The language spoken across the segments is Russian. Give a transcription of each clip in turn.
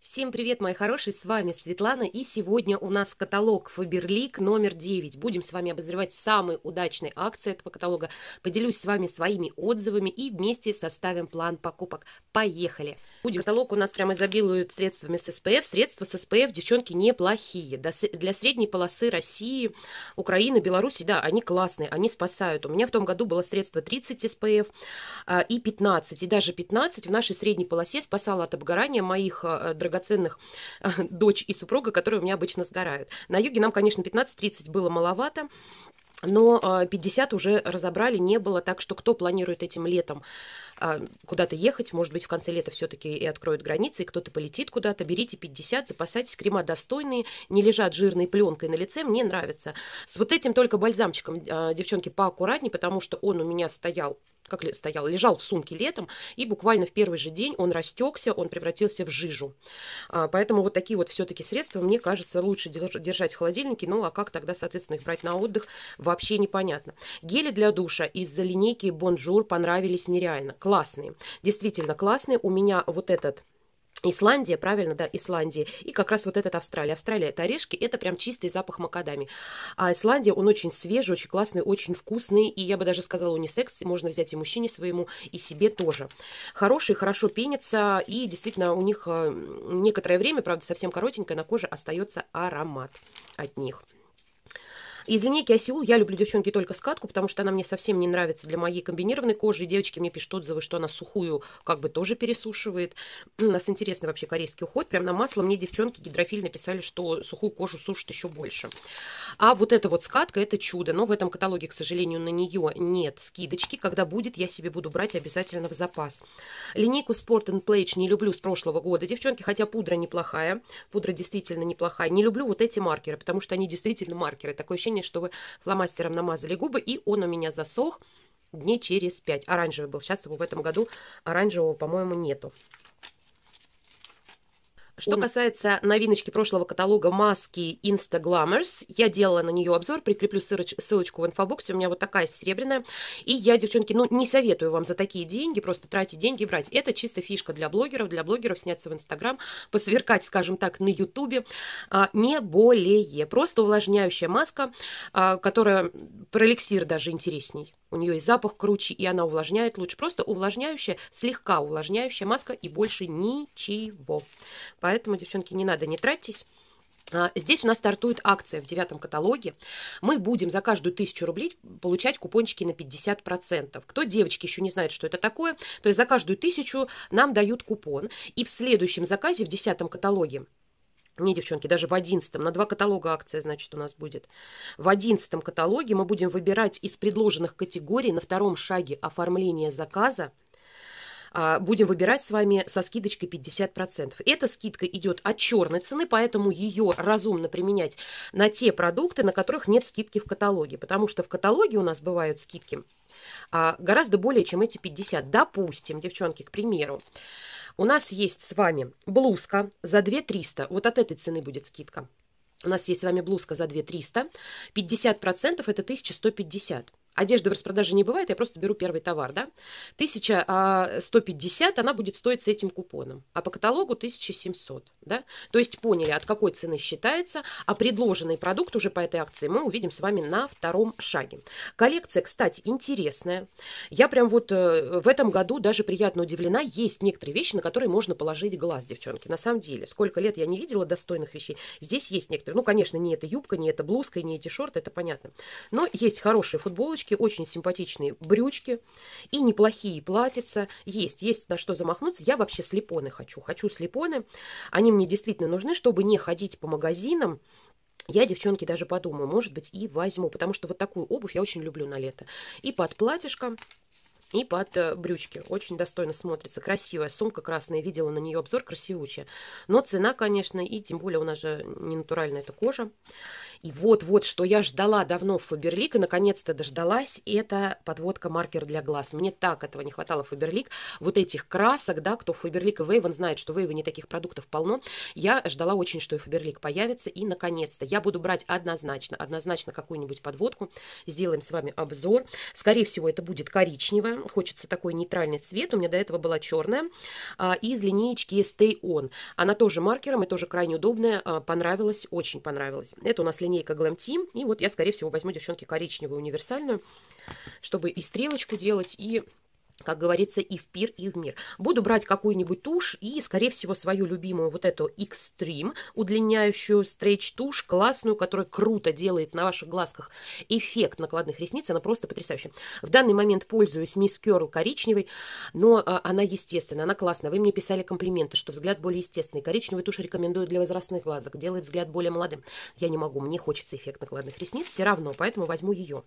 Всем привет, мои хорошие, с вами Светлана, и сегодня у нас каталог Фаберлик номер 9. Будем с вами обозревать самые удачные акции этого каталога, поделюсь с вами своими отзывами и вместе составим план покупок. Поехали! Будем. Каталог у нас прямо изобилует средствами с СПФ. Средства с СПФ, девчонки, неплохие. Для средней полосы России, Украины, Беларуси, да, они классные, они спасают. У меня в том году было средство 30 СПФ а, и 15, и даже 15 в нашей средней полосе спасало от обгорания моих дорогих э, драгоценных а, дочь и супруга, которые у меня обычно сгорают. На юге нам, конечно, 15-30 было маловато, но 50 а, уже разобрали, не было, так что кто планирует этим летом а, куда-то ехать, может быть, в конце лета все-таки и откроют границы, и кто-то полетит куда-то, берите 50, запасайтесь, крема достойные, не лежат жирной пленкой на лице, мне нравится. С вот этим только бальзамчиком, девчонки, поаккуратнее, потому что он у меня стоял как стоял, лежал в сумке летом, и буквально в первый же день он растекся, он превратился в жижу. А, поэтому вот такие вот все-таки средства, мне кажется, лучше держать в холодильнике, ну а как тогда, соответственно, их брать на отдых, вообще непонятно. Гели для душа из-за линейки Bonjour понравились нереально, классные, действительно классные, у меня вот этот Исландия, правильно, да, Исландия. И как раз вот этот Австралия. Австралия – это орешки, это прям чистый запах макадами. А Исландия, он очень свежий, очень классный, очень вкусный. И я бы даже сказала унисекс, можно взять и мужчине своему, и себе тоже. Хороший, хорошо пенится, и действительно у них э, некоторое время, правда, совсем коротенькое, на коже остается аромат от них. Из линейки Асиул я люблю, девчонки, только скатку, потому что она мне совсем не нравится для моей комбинированной кожи. И девочки мне пишут отзывы, что она сухую как бы тоже пересушивает. У нас интересный вообще корейский уход. Прям на масло мне девчонки гидрофиль написали, что сухую кожу сушит еще больше. А вот эта вот скатка, это чудо. Но в этом каталоге, к сожалению, на нее нет скидочки. Когда будет, я себе буду брать обязательно в запас. Линейку Sport and Plage не люблю с прошлого года, девчонки, хотя пудра неплохая. Пудра действительно неплохая. Не люблю вот эти маркеры, потому что они действительно маркеры. Такое ощущение, довольный, что вы фломастером намазали губы, и он у меня засох дней через 5. Оранжевый был, сейчас его в этом году оранжевого, по-моему, нету. Что касается новиночки прошлого каталога маски Instaglammers, я делала на нее обзор, прикреплю ссылочку в инфобоксе, у меня вот такая серебряная. И я, девчонки, ну не советую вам за такие деньги просто тратить деньги и брать. Это чисто фишка для блогеров, для блогеров сняться в Instagram, посверкать, скажем так, на Ютубе, а, не более. Просто увлажняющая маска, а, которая про эликсир даже интересней. У нее и запах круче, и она увлажняет лучше. Просто увлажняющая, слегка увлажняющая маска и больше ничего поэтому, девчонки, не надо, не тратьтесь. А, здесь у нас стартует акция в девятом каталоге. Мы будем за каждую тысячу рублей получать купончики на 50%. Кто девочки еще не знает, что это такое, то есть за каждую тысячу нам дают купон. И в следующем заказе, в десятом каталоге, не, девчонки, даже в одиннадцатом, на два каталога акция, значит, у нас будет. В одиннадцатом каталоге мы будем выбирать из предложенных категорий на втором шаге оформления заказа а, будем выбирать с вами со скидочкой 50%. Эта скидка идет от черной цены, поэтому ее разумно применять на те продукты, на которых нет скидки в каталоге, потому что в каталоге у нас бывают скидки а, гораздо более, чем эти 50. Допустим, девчонки, к примеру, у нас есть с вами блузка за 2 300. Вот от этой цены будет скидка. У нас есть с вами блузка за 2 300. 50% это 1150 одежды в распродаже не бывает, я просто беру первый товар, да, 1150 а, она будет стоить с этим купоном, а по каталогу 1700, да, то есть поняли, от какой цены считается, а предложенный продукт уже по этой акции мы увидим с вами на втором шаге. Коллекция, кстати, интересная, я прям вот э, в этом году даже приятно удивлена, есть некоторые вещи, на которые можно положить глаз, девчонки, на самом деле, сколько лет я не видела достойных вещей, здесь есть некоторые, ну, конечно, не эта юбка, не эта блузка, не эти шорты, это понятно, но есть хорошие футболочки, брючки, очень симпатичные брючки. И неплохие платьица. Есть, есть на что замахнуться. Я вообще слепоны хочу. Хочу слепоны. Они мне действительно нужны, чтобы не ходить по магазинам. Я, девчонки, даже подумаю, может быть, и возьму, потому что вот такую обувь я очень люблю на лето. И под платьишко и под э, брючки. Очень достойно смотрится. Красивая сумка красная, видела на нее обзор, красивучая. Но цена, конечно, и тем более у нас же не натуральная эта кожа. И вот-вот, что я ждала давно в Фаберлик, и наконец-то дождалась, это подводка маркер для глаз. Мне так этого не хватало в Фаберлик. Вот этих красок, да, кто Фаберлик и Вейвен знает, что в не таких продуктов полно. Я ждала очень, что и Фаберлик появится, и наконец-то. Я буду брать однозначно, однозначно какую-нибудь подводку. Сделаем с вами обзор. Скорее всего, это будет коричневая хочется такой нейтральный цвет. У меня до этого была черная а, из линеечки Stay On. Она тоже маркером и тоже крайне удобная. А, понравилась, очень понравилась. Это у нас линейка Glam Team. И вот я, скорее всего, возьму, девчонки, коричневую универсальную, чтобы и стрелочку делать, и как говорится, и в пир, и в мир. Буду брать какую-нибудь тушь и, скорее всего, свою любимую вот эту Xtreme, удлиняющую стрейч-тушь, классную, которая круто делает на ваших глазках эффект накладных ресниц. Она просто потрясающая. В данный момент пользуюсь Miss Curl коричневой, но а, она естественная, она классная. Вы мне писали комплименты, что взгляд более естественный. Коричневую тушь рекомендую для возрастных глазок, делает взгляд более молодым. Я не могу, мне хочется эффект накладных ресниц все равно, поэтому возьму ее.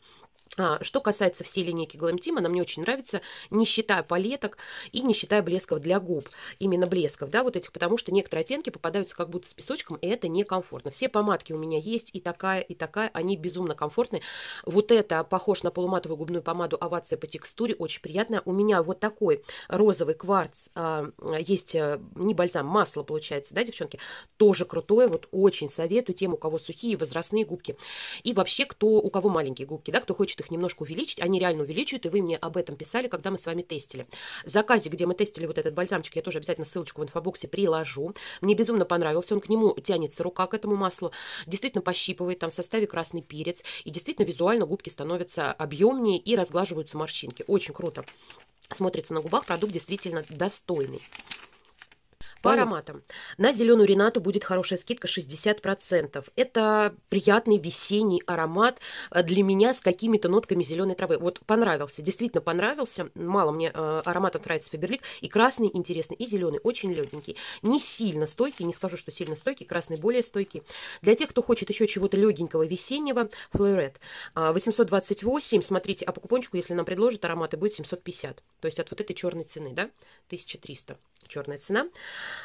А, что касается всей линейки Glam Team, она мне очень нравится не считая палеток и не считая блесков для губ, именно блесков, да, вот этих, потому что некоторые оттенки попадаются как будто с песочком, и это некомфортно. Все помадки у меня есть, и такая, и такая, они безумно комфортные. Вот это похож на полуматовую губную помаду овация по текстуре, очень приятная. У меня вот такой розовый кварц, а, есть э, не бальзам, масло получается, да, девчонки, тоже крутое, вот очень советую тем, у кого сухие возрастные губки. И вообще, кто, у кого маленькие губки, да, кто хочет их немножко увеличить, они реально увеличивают, и вы мне об этом писали, когда мы с вами тестили. Заказик, где мы тестили вот этот бальзамчик, я тоже обязательно ссылочку в инфобоксе приложу. Мне безумно понравился, он к нему тянется рука, к этому маслу, действительно пощипывает, там в составе красный перец, и действительно визуально губки становятся объемнее и разглаживаются морщинки. Очень круто смотрится на губах, продукт действительно достойный. По ароматам. На зеленую ренату будет хорошая скидка 60%. Это приятный весенний аромат э, для меня с какими-то нотками зеленой травы. Вот понравился, действительно понравился. Мало мне э, ароматов нравится Фаберлик. И красный интересный, и зеленый. Очень легенький. Не сильно стойкий, не скажу, что сильно стойкий. Красный более стойкий. Для тех, кто хочет еще чего-то легенького весеннего, Флорет. А, 828, смотрите, а по купончику, если нам предложат ароматы, будет 750. То есть от вот этой черной цены, да, 1300 черная цена.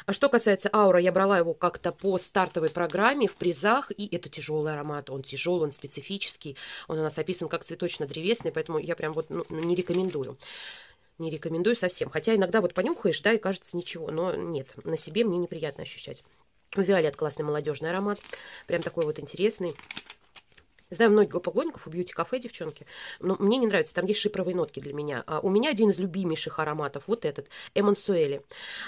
А что касается аура, я брала его как-то по стартовой программе в призах, и это тяжелый аромат, он тяжелый, он специфический, он у нас описан как цветочно-древесный, поэтому я прям вот ну, не рекомендую. Не рекомендую совсем, хотя иногда вот понюхаешь, да, и кажется ничего, но нет, на себе мне неприятно ощущать. Виолет классный молодежный аромат, прям такой вот интересный. Знаю многих поклонников у бьюти-кафе, девчонки, но мне не нравится, там есть шипровые нотки для меня. А у меня один из любимейших ароматов, вот этот, Эмансуэли.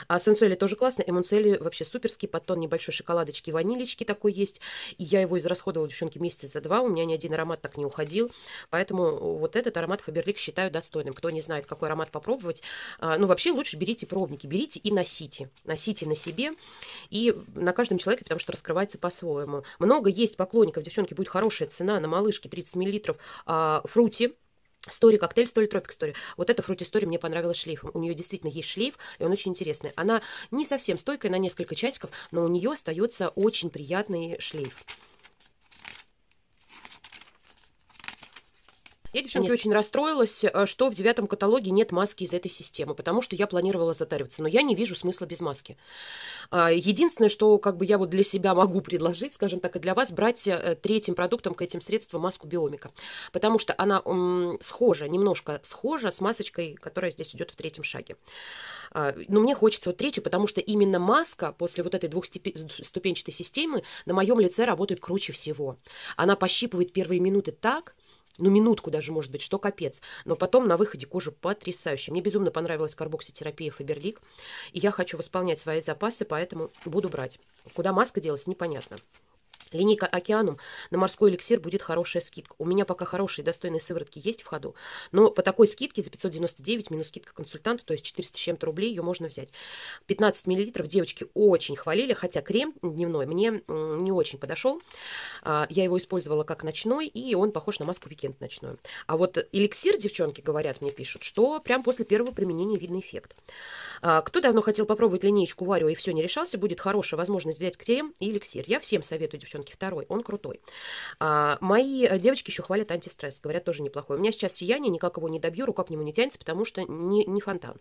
А Сенсуэли тоже классно, Эмансуэли вообще суперский, под небольшой шоколадочки, ванилечки такой есть. И я его израсходовала, девчонки, месяца за два, у меня ни один аромат так не уходил, поэтому вот этот аромат Фаберлик считаю достойным. Кто не знает, какой аромат попробовать, а, ну вообще лучше берите пробники, берите и носите. Носите на себе и на каждом человеке, потому что раскрывается по-своему. Много есть поклонников, девчонки, будет хорошая цена, цена на малышке 30 мл а, фрути, Стори коктейль, стори тропик стори. Вот эта фрути стори мне понравилась шлейфом. У нее действительно есть шлейф, и он очень интересный. Она не совсем стойкая на несколько часиков, но у нее остается очень приятный шлейф. Я, девчонки, Конечно. очень расстроилась, э, что в девятом каталоге нет маски из этой системы, потому что я планировала затариваться, но я не вижу смысла без маски. А, единственное, что как бы я вот для себя могу предложить, скажем так, и для вас, брать э, третьим продуктом к этим средствам маску биомика, потому что она м, схожа, немножко схожа с масочкой, которая здесь идет в третьем шаге. А, но мне хочется вот третью, потому что именно маска после вот этой двухступенчатой системы на моем лице работает круче всего. Она пощипывает первые минуты так, ну, минутку даже, может быть, что капец. Но потом на выходе кожа потрясающая. Мне безумно понравилась карбокситерапия Фаберлик, и я хочу восполнять свои запасы, поэтому буду брать. Куда маска делась, непонятно. Линейка «Океанум» на морской эликсир будет хорошая скидка. У меня пока хорошие достойные сыворотки есть в ходу, но по такой скидке за 599 минус скидка консультанта, то есть 400 с чем-то рублей, ее можно взять. 15 миллилитров девочки очень хвалили, хотя крем дневной мне не очень подошел. А, я его использовала как ночной, и он похож на маску Викенд ночную. А вот эликсир, девчонки говорят, мне пишут, что прям после первого применения видно эффект. А, кто давно хотел попробовать линейку Варио и все не решался, будет хорошая возможность взять крем и эликсир. Я всем советую, девчонки, девчонки второй, он крутой. А, мои э, девочки еще хвалят антистресс, говорят, тоже неплохой. У меня сейчас сияние, никак его не добью, рука к нему не тянется, потому что не, не фонтан.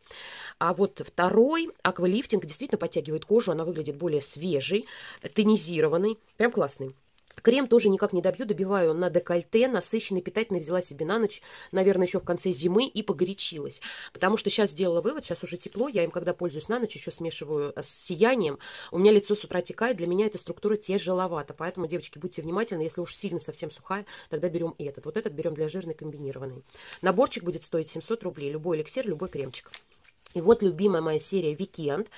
А вот второй аквалифтинг действительно подтягивает кожу, она выглядит более свежей, тонизированной, прям классный. Крем тоже никак не добью, добиваю на декольте, насыщенный, питательный взяла себе на ночь, наверное, еще в конце зимы и погорячилась. Потому что сейчас сделала вывод, сейчас уже тепло, я им, когда пользуюсь на ночь, еще смешиваю э, с сиянием, у меня лицо с утра текает, для меня эта структура тяжеловата. Поэтому, девочки, будьте внимательны, если уж сильно совсем сухая, тогда берем этот. Вот этот берем для жирной комбинированной. Наборчик будет стоить 700 рублей, любой эликсир, любой кремчик. И вот любимая моя серия Weekend,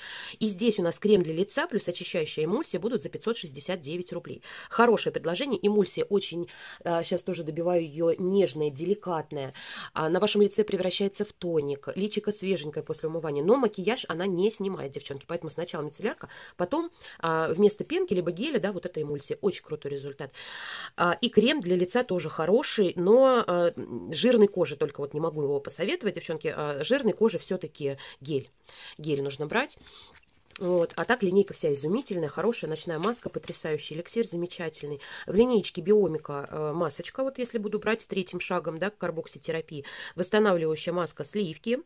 И здесь у нас крем для лица плюс очищающая эмульсия будут за 569 рублей. Хорошее предложение. Эмульсия очень, э, сейчас тоже добиваю ее, нежная, деликатная. На вашем лице превращается в тоник. Личико свеженькое после умывания. Но макияж она не снимает, девчонки. Поэтому сначала мицеллярка, потом а, вместо пенки либо геля, да, вот эта эмульсия. Очень крутой результат. А, и крем для лица тоже хороший, но э, жирной кожи только вот не могу его посоветовать, девчонки. А, жирной кожи все-таки гель. Гель нужно брать. Вот. А так линейка вся изумительная, хорошая ночная маска, потрясающий эликсир, замечательный. В линейке биомика э, масочка, вот если буду брать третьим шагом, да, к карбокситерапии, восстанавливающая маска сливки,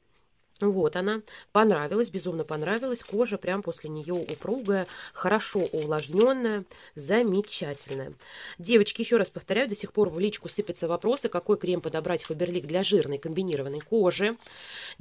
вот она, понравилась, безумно понравилась, кожа прям после нее упругая, хорошо увлажненная, замечательная. Девочки, еще раз повторяю, до сих пор в личку сыпятся вопросы, какой крем подобрать Фаберлик для жирной комбинированной кожи,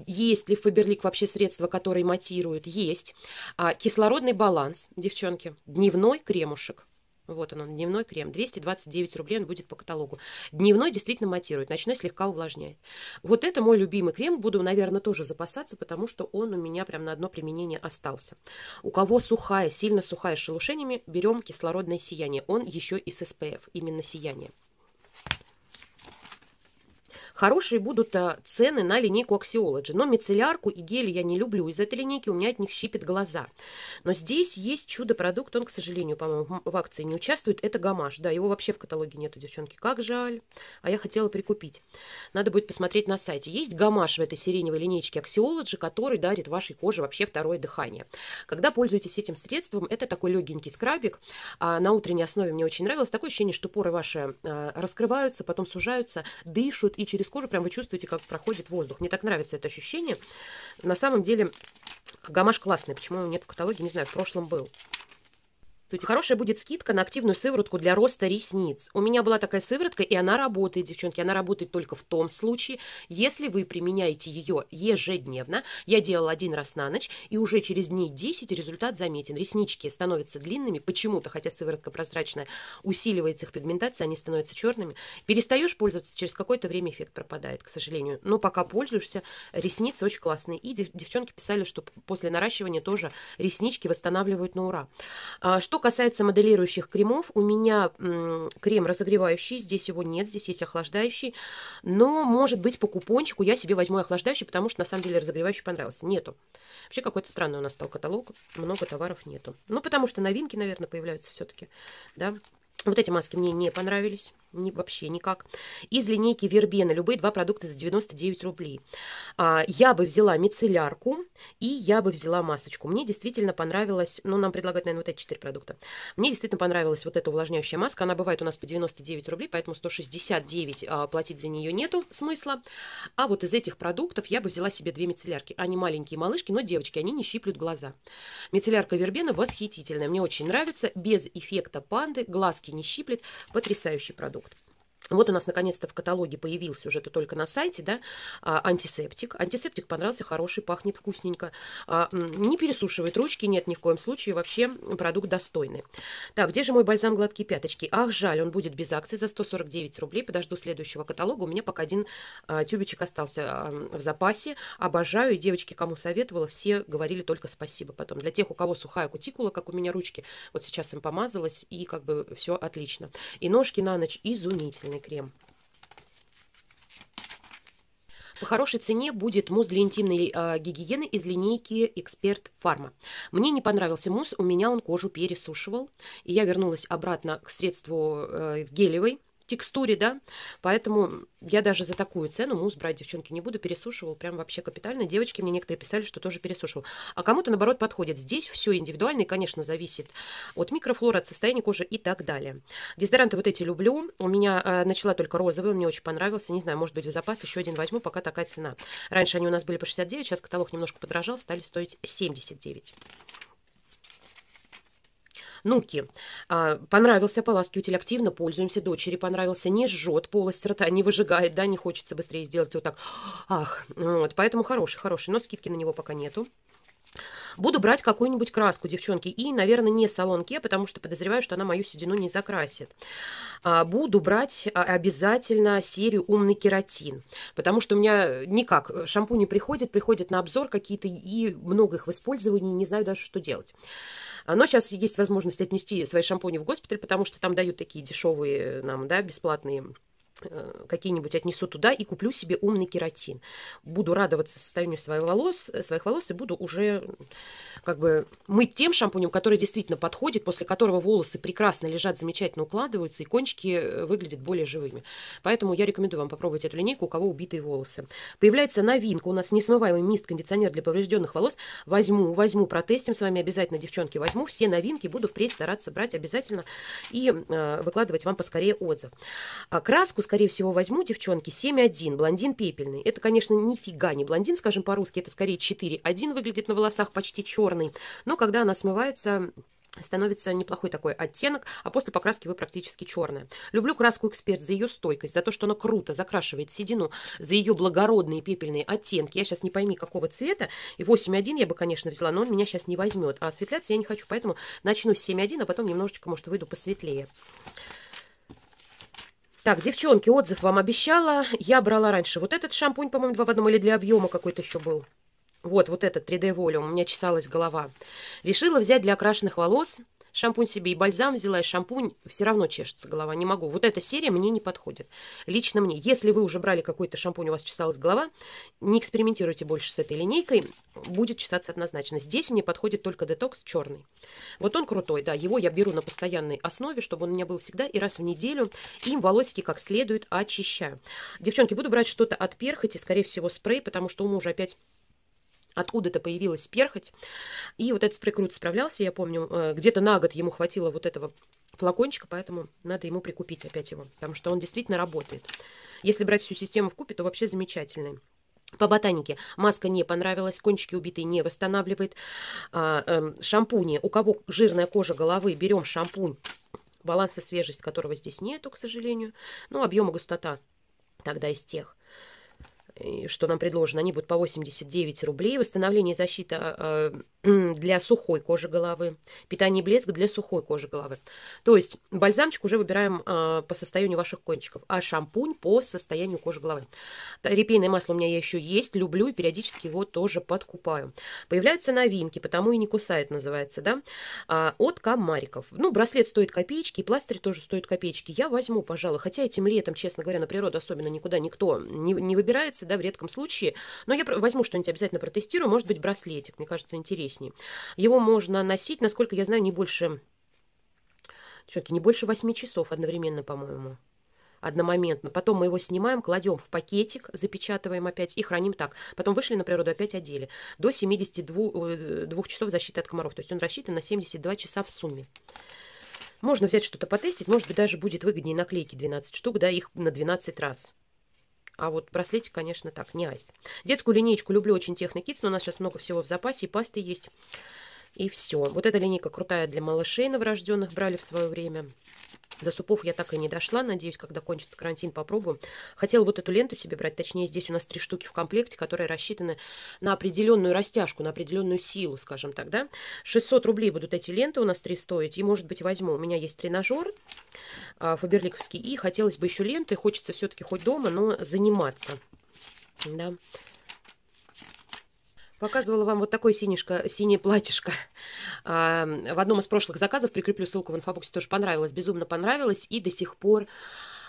есть ли Фаберлик вообще средства, которые матируют, есть. А, кислородный баланс, девчонки, дневной кремушек, вот он, дневной крем. 229 рублей он будет по каталогу. Дневной действительно матирует, ночной слегка увлажняет. Вот это мой любимый крем. Буду, наверное, тоже запасаться, потому что он у меня прям на одно применение остался. У кого сухая, сильно сухая с шелушениями, берем кислородное сияние. Он еще и с SPF, именно сияние. Хорошие будут э, цены на линейку Axiology, но мицеллярку и гель я не люблю. Из этой линейки у меня от них щипит глаза. Но здесь есть чудо-продукт, он, к сожалению, по-моему, в акции не участвует. Это гамаш, да, его вообще в каталоге нету, девчонки, как жаль. А я хотела прикупить. Надо будет посмотреть на сайте. Есть гамаш в этой сиреневой линейке Axiology, который дарит вашей коже вообще второе дыхание. Когда пользуетесь этим средством, это такой легенький скрабик. А на утренней основе мне очень нравилось. Такое ощущение, что поры ваши а, раскрываются, потом сужаются, дышат и через через кожу прям вы чувствуете, как проходит воздух. Мне так нравится это ощущение. На самом деле гамаш классный. Почему его нет в каталоге, не знаю, в прошлом был. Тут хорошая будет скидка на активную сыворотку для роста ресниц. У меня была такая сыворотка, и она работает, девчонки. Она работает только в том случае, если вы применяете ее ежедневно. Я делала один раз на ночь, и уже через дней 10 результат заметен. Реснички становятся длинными почему-то, хотя сыворотка прозрачная, усиливается их пигментация, они становятся черными. Перестаешь пользоваться, через какое-то время эффект пропадает, к сожалению. Но пока пользуешься, ресницы очень классные. И девчонки писали, что после наращивания тоже реснички восстанавливают на ура. А что касается моделирующих кремов, у меня крем разогревающий, здесь его нет, здесь есть охлаждающий, но, может быть, по купончику я себе возьму охлаждающий, потому что, на самом деле, разогревающий понравился. Нету. Вообще, какой-то странный у нас стал каталог, много товаров нету. Ну, потому что новинки, наверное, появляются все-таки, да. Вот эти маски мне не понравились ни, вообще никак. Из линейки Вербена любые два продукта за 99 рублей. А, я бы взяла мицеллярку и я бы взяла масочку. Мне действительно понравилось, ну, нам предлагают, наверное, вот эти четыре продукта. Мне действительно понравилась вот эта увлажняющая маска. Она бывает у нас по 99 рублей, поэтому 169 а, платить за нее нету смысла. А вот из этих продуктов я бы взяла себе две мицеллярки. Они маленькие малышки, но девочки, они не щиплют глаза. Мицеллярка Вербена восхитительная. Мне очень нравится, без эффекта панды, глазки не щиплет. Потрясающий продукт вот у нас наконец-то в каталоге появился уже это только на сайте, да, а, антисептик. Антисептик понравился, хороший, пахнет вкусненько. А, не пересушивает ручки, нет, ни в коем случае. Вообще продукт достойный. Так, где же мой бальзам гладкие пяточки? Ах, жаль, он будет без акции за 149 рублей. Подожду следующего каталога. У меня пока один а, тюбичек остался в запасе. Обожаю. И девочки, кому советовала, все говорили только спасибо. Потом для тех, у кого сухая кутикула, как у меня ручки, вот сейчас им помазалась, и как бы все отлично. И ножки на ночь изумительные крем. По хорошей цене будет мусс для интимной э, гигиены из линейки Эксперт Фарма. Мне не понравился мусс, у меня он кожу пересушивал. И я вернулась обратно к средству э, гелевой текстуре, да. Поэтому я даже за такую цену мусс брать, девчонки, не буду. Пересушивал прям вообще капитально. Девочки мне некоторые писали, что тоже пересушивал. А кому-то, наоборот, подходит. Здесь все индивидуально и, конечно, зависит от микрофлора от состояния кожи и так далее. Дезодоранты вот эти люблю. У меня э, начала только розовый, он мне очень понравился. Не знаю, может быть, в запас еще один возьму, пока такая цена. Раньше они у нас были по 69, сейчас каталог немножко подорожал, стали стоить 79. Нуки. А, понравился поласкиватель, активно пользуемся. Дочери понравился. Не жжет полость рта, не выжигает, да, не хочется быстрее сделать вот так. Ах, вот, поэтому хороший, хороший. Но скидки на него пока нету. Буду брать какую-нибудь краску, девчонки. И, наверное, не салонке, потому что подозреваю, что она мою седину не закрасит. А, буду брать а, обязательно серию «Умный кератин», потому что у меня никак шампуни приходят, приходят на обзор какие-то, и много их в использовании, не знаю даже, что делать. А, но сейчас есть возможность отнести свои шампуни в госпиталь, потому что там дают такие дешевые нам, да, бесплатные Э, какие-нибудь отнесу туда и куплю себе умный кератин. Буду радоваться состоянию своих волос, э, своих волос и буду уже как бы мыть тем шампунем, который действительно подходит, после которого волосы прекрасно лежат, замечательно укладываются и кончики э, выглядят более живыми. Поэтому я рекомендую вам попробовать эту линейку, у кого убитые волосы. Появляется новинка, у нас несмываемый мист-кондиционер для поврежденных волос. Возьму, возьму, протестим с вами обязательно, девчонки, возьму. Все новинки буду впредь стараться брать обязательно и э, выкладывать вам поскорее отзыв. А краску, с скорее всего, возьму девчонки 7-1, блондин пепельный. Это, конечно, нифига не блондин, скажем по-русски, это скорее 4-1 выглядит на волосах, почти черный. Но когда она смывается, становится неплохой такой оттенок, а после покраски вы практически черная. Люблю краску «Эксперт» за ее стойкость, за то, что она круто закрашивает седину, за ее благородные пепельные оттенки. Я сейчас не пойми, какого цвета, и 8.1 я бы, конечно, взяла, но он меня сейчас не возьмет. А осветляться я не хочу, поэтому начну с 7.1, а потом немножечко, может, выйду посветлее. Так, девчонки, отзыв вам обещала. Я брала раньше вот этот шампунь, по-моему, два в одном, или для объема какой-то еще был. Вот, вот этот 3D Volume, у меня чесалась голова. Решила взять для окрашенных волос Шампунь себе и бальзам взяла, и шампунь. Все равно чешется голова, не могу. Вот эта серия мне не подходит. Лично мне. Если вы уже брали какой-то шампунь, у вас чесалась голова, не экспериментируйте больше с этой линейкой. Будет чесаться однозначно. Здесь мне подходит только детокс черный. Вот он крутой, да. Его я беру на постоянной основе, чтобы он у меня был всегда. И раз в неделю им волосики как следует очищаю. Девчонки, буду брать что-то от перхоти. Скорее всего, спрей, потому что у мужа опять откуда-то появилась перхоть. И вот этот спрей справлялся, я помню, э, где-то на год ему хватило вот этого флакончика, поэтому надо ему прикупить опять его, потому что он действительно работает. Если брать всю систему в купе, то вообще замечательный. По ботанике маска не понравилась, кончики убитые не восстанавливает. А, эм, шампуни. У кого жирная кожа головы, берем шампунь. Баланса свежесть которого здесь нету, к сожалению. Ну, объем и густота тогда из тех что нам предложено, они будут по 89 рублей. Восстановление и защита а, а, для сухой кожи головы. Питание и блеск для сухой кожи головы. То есть бальзамчик уже выбираем а, по состоянию ваших кончиков, а шампунь по состоянию кожи головы. Репейное масло у меня еще есть, люблю и периодически его тоже подкупаю. Появляются новинки, потому и не кусает называется, да, от комариков. Ну, браслет стоит копеечки, и пластырь тоже стоит копеечки. Я возьму, пожалуй, хотя этим летом, честно говоря, на природу особенно никуда никто не, не выбирается, коллекции, да, в редком случае. Но я возьму что-нибудь обязательно протестирую, может быть, браслетик, мне кажется, интереснее. Его можно носить, насколько я знаю, не больше, все-таки не больше 8 часов одновременно, по-моему одномоментно. Потом мы его снимаем, кладем в пакетик, запечатываем опять и храним так. Потом вышли на природу, опять одели. До 72 э, часов защиты от комаров. То есть он рассчитан на 72 часа в сумме. Можно взять что-то потестить, может быть, даже будет выгоднее наклейки 12 штук, да, их на 12 раз. А вот браслетик, конечно, так, не айс. Детскую линейку люблю очень Техно но у нас сейчас много всего в запасе, и пасты есть, и все. Вот эта линейка крутая для малышей новорожденных, брали в свое время. До супов я так и не дошла. Надеюсь, когда кончится карантин, попробую. Хотела вот эту ленту себе брать. Точнее, здесь у нас три штуки в комплекте, которые рассчитаны на определенную растяжку, на определенную силу, скажем так, да. 600 рублей будут эти ленты у нас три стоить. И, может быть, возьму. У меня есть тренажер а, фаберликовский. И хотелось бы еще ленты. Хочется все-таки хоть дома, но заниматься. Да. Показывала вам вот такое синишко, синее платьишко. А, в одном из прошлых заказов, прикреплю ссылку в инфобоксе, тоже понравилось, безумно понравилось. И до сих пор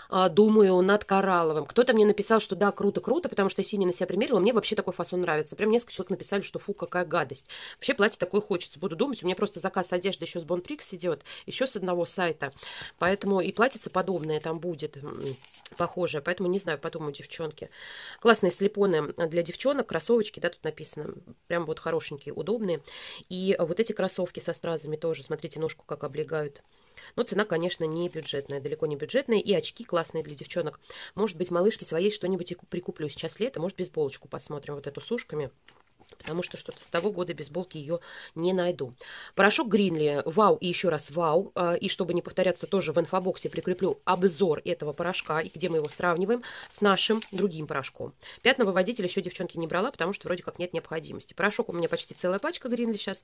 а, думаю над коралловым. Кто-то мне написал, что да, круто-круто, потому что я синий на себя примерила, мне вообще такой фасон нравится. Прям несколько человек написали, что фу, какая гадость. Вообще платье такое хочется. Буду думать, у меня просто заказ одежды еще с Бонприкс идет, еще с одного сайта. Поэтому и платьице подобное там будет похожее. Поэтому не знаю, подумаю, девчонки. Классные слепоны для девчонок, кроссовочки, да, тут написано. Прям вот хорошенькие, удобные. И вот эти кроссовки со стразами тоже. Смотрите, ножку как облегают. Но цена, конечно, не бюджетная, далеко не бюджетная. И очки классные для девчонок. Может быть, малышки своей что-нибудь прикуплю сейчас лето. Может, бейсболочку посмотрим вот эту с ушками потому что что-то с того года бейсболки ее не найду. Порошок Гринли, вау и еще раз вау. А, и чтобы не повторяться, тоже в инфобоксе прикреплю обзор этого порошка и где мы его сравниваем с нашим другим порошком. Пятновыводитель еще девчонки не брала, потому что вроде как нет необходимости. Порошок у меня почти целая пачка Гринли сейчас.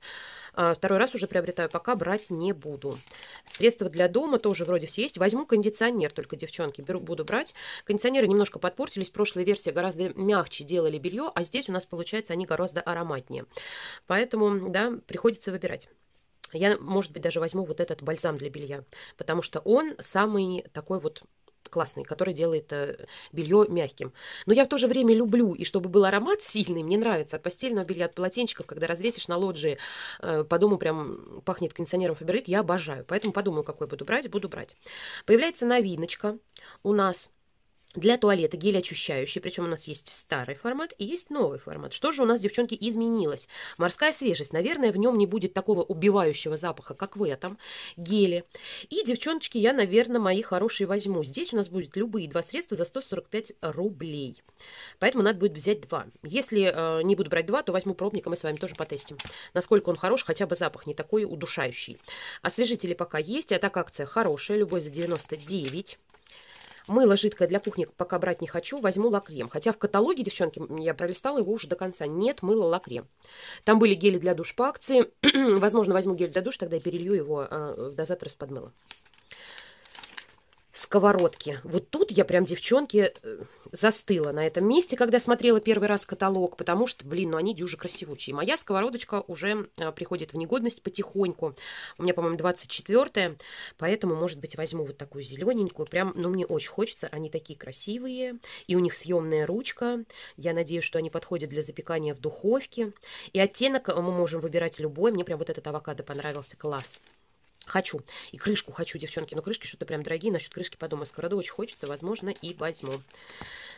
А, второй раз уже приобретаю, пока брать не буду. Средства для дома тоже вроде все есть. Возьму кондиционер только, девчонки, беру, буду брать. Кондиционеры немножко подпортились. Прошлые версии гораздо мягче делали белье, а здесь у нас получается они гораздо гораздо ароматнее. Поэтому, да, приходится выбирать. Я, может быть, даже возьму вот этот бальзам для белья, потому что он самый такой вот классный, который делает э, белье мягким. Но я в то же время люблю, и чтобы был аромат сильный, мне нравится от постельного белья, от полотенчиков, когда развесишь на лоджии, э, по дому прям пахнет кондиционером Фаберик, я обожаю. Поэтому подумаю, какой буду брать, буду брать. Появляется новиночка у нас для туалета гель очищающий, причем у нас есть старый формат и есть новый формат. Что же у нас, девчонки, изменилось? Морская свежесть, наверное, в нем не будет такого убивающего запаха, как в этом геле. И, девчоночки, я, наверное, мои хорошие возьму. Здесь у нас будет любые два средства за 145 рублей. Поэтому надо будет взять два. Если э, не буду брать два, то возьму пробник, и мы с вами тоже потестим, насколько он хорош, хотя бы запах не такой удушающий. Освежители пока есть, а так акция хорошая, любой за 99 Мыло жидкое для кухни пока брать не хочу, возьму лакрем. Хотя в каталоге, девчонки, я пролистала его уже до конца. Нет мыла лакрем. Там были гели для душ по акции. Возможно, возьму гель для душ, тогда я перелью его в э, дозатор из-под мыла в сковородке. Вот тут я прям, девчонки, э, застыла на этом месте, когда смотрела первый раз каталог, потому что, блин, ну они дюжи красивучие. Моя сковородочка уже э, приходит в негодность потихоньку. У меня, по-моему, 24-я, поэтому, может быть, возьму вот такую зелененькую. Прям, ну, мне очень хочется. Они такие красивые, и у них съемная ручка. Я надеюсь, что они подходят для запекания в духовке. И оттенок э, мы можем выбирать любой. Мне прям вот этот авокадо понравился. Класс. Хочу. И крышку хочу, девчонки. Но крышки что-то прям дорогие. Насчет крышки подумаю. Сковороду очень хочется. Возможно, и возьму.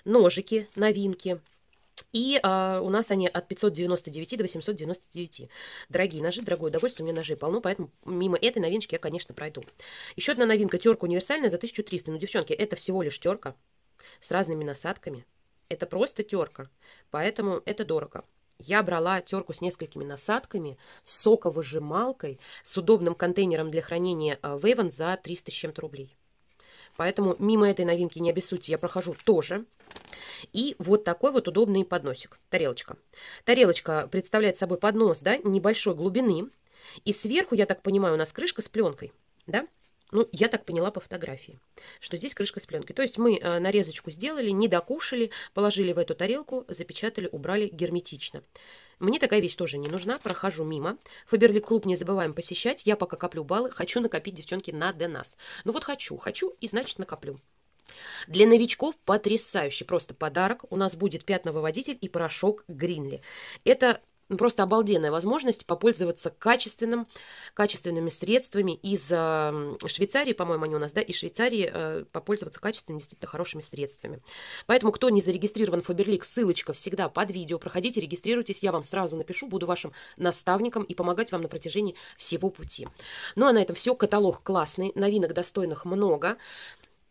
Ножики, новинки. И а, у нас они от 599 до 899. Дорогие ножи, дорогое удовольствие, у меня ножей полно, поэтому мимо этой новиночки я, конечно, пройду. Еще одна новинка, терка универсальная за 1300. но ну, девчонки, это всего лишь терка с разными насадками. Это просто терка, поэтому это дорого. Я брала терку с несколькими насадками, с соковыжималкой, с удобным контейнером для хранения Вейвен э, за 300 с чем-то рублей. Поэтому мимо этой новинки не обессудьте, я прохожу тоже. И вот такой вот удобный подносик, тарелочка. Тарелочка представляет собой поднос, да, небольшой глубины. И сверху, я так понимаю, у нас крышка с пленкой, да? ну, я так поняла по фотографии, что здесь крышка с пленкой. То есть мы э, нарезочку сделали, не докушали, положили в эту тарелку, запечатали, убрали герметично. Мне такая вещь тоже не нужна, прохожу мимо. Фаберлик клуб не забываем посещать. Я пока коплю баллы, хочу накопить, девчонки, на ДНАС. Ну вот хочу, хочу и значит накоплю. Для новичков потрясающий просто подарок. У нас будет пятновыводитель и порошок Гринли. Это ну, просто обалденная возможность попользоваться качественным, качественными средствами из Швейцарии, по-моему, они у нас, да, из Швейцарии э, попользоваться качественными, действительно хорошими средствами. Поэтому, кто не зарегистрирован в Фаберлик, ссылочка всегда под видео. Проходите, регистрируйтесь, я вам сразу напишу, буду вашим наставником и помогать вам на протяжении всего пути. Ну, а на этом все. Каталог классный, новинок достойных много.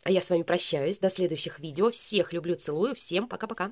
А я с вами прощаюсь. До следующих видео. Всех люблю, целую. Всем пока-пока.